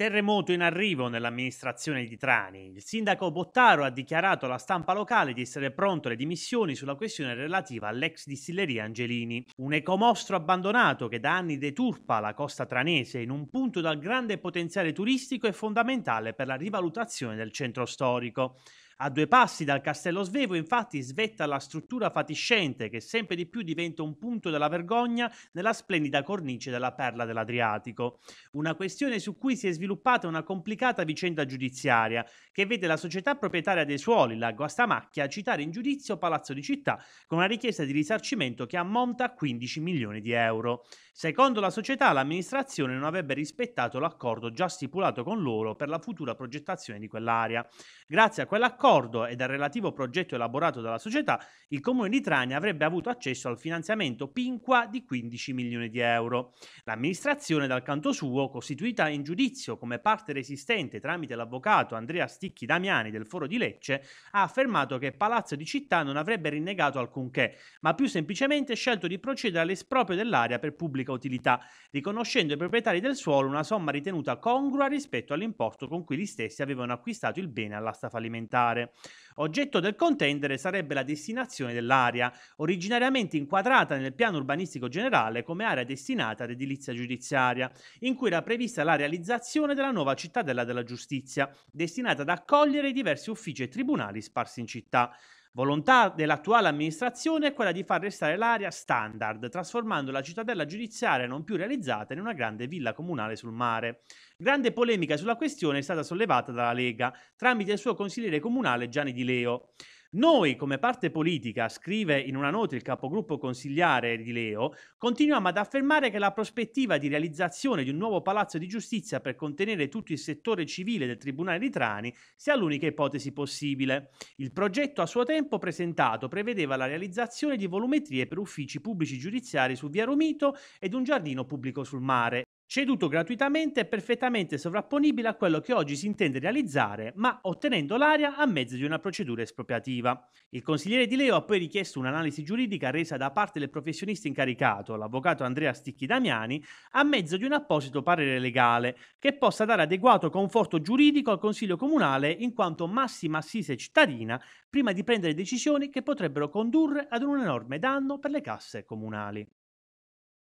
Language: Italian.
Terremoto in arrivo nell'amministrazione di Trani. Il sindaco Bottaro ha dichiarato alla stampa locale di essere pronto alle dimissioni sulla questione relativa all'ex distilleria Angelini. Un ecomostro abbandonato che da anni deturpa la costa tranese in un punto dal grande potenziale turistico e fondamentale per la rivalutazione del centro storico. A due passi dal castello svevo infatti svetta la struttura fatiscente che sempre di più diventa un punto della vergogna nella splendida cornice della perla dell'Adriatico. Una questione su cui si è sviluppata una complicata vicenda giudiziaria che vede la società proprietaria dei suoli, la Guastamacchia, citare in giudizio Palazzo di Città con una richiesta di risarcimento che ammonta a 15 milioni di euro. Secondo la società l'amministrazione non avrebbe rispettato l'accordo già stipulato con loro per la futura progettazione di quell'area. Grazie a quell'accordo accordo e dal relativo progetto elaborato dalla società, il Comune di Trani avrebbe avuto accesso al finanziamento PINQUA di 15 milioni di euro. L'amministrazione, dal canto suo, costituita in giudizio come parte resistente tramite l'avvocato Andrea Sticchi Damiani del Foro di Lecce, ha affermato che Palazzo di Città non avrebbe rinnegato alcunché, ma più semplicemente scelto di procedere all'esproprio dell'area per pubblica utilità, riconoscendo ai proprietari del suolo una somma ritenuta congrua rispetto all'importo con cui gli stessi avevano acquistato il bene all'asta stafa fare Oggetto del contendere sarebbe la destinazione dell'area, originariamente inquadrata nel piano urbanistico generale come area destinata ad edilizia giudiziaria, in cui era prevista la realizzazione della nuova cittadella della giustizia, destinata ad accogliere i diversi uffici e tribunali sparsi in città. Volontà dell'attuale amministrazione è quella di far restare l'area standard, trasformando la cittadella giudiziaria non più realizzata in una grande villa comunale sul mare. Grande polemica sulla questione è stata sollevata dalla Lega tramite il suo consigliere comunale Gianni Di Leo. Noi, come parte politica, scrive in una nota il capogruppo consigliare di Leo, continuiamo ad affermare che la prospettiva di realizzazione di un nuovo palazzo di giustizia per contenere tutto il settore civile del Tribunale di Trani sia l'unica ipotesi possibile. Il progetto a suo tempo presentato prevedeva la realizzazione di volumetrie per uffici pubblici giudiziari su Via Romito ed un giardino pubblico sul mare ceduto gratuitamente e perfettamente sovrapponibile a quello che oggi si intende realizzare, ma ottenendo l'area a mezzo di una procedura espropriativa. Il consigliere Di Leo ha poi richiesto un'analisi giuridica resa da parte del professionista incaricato, l'avvocato Andrea Sticchi Damiani, a mezzo di un apposito parere legale, che possa dare adeguato conforto giuridico al Consiglio Comunale in quanto massima assise cittadina prima di prendere decisioni che potrebbero condurre ad un enorme danno per le casse comunali.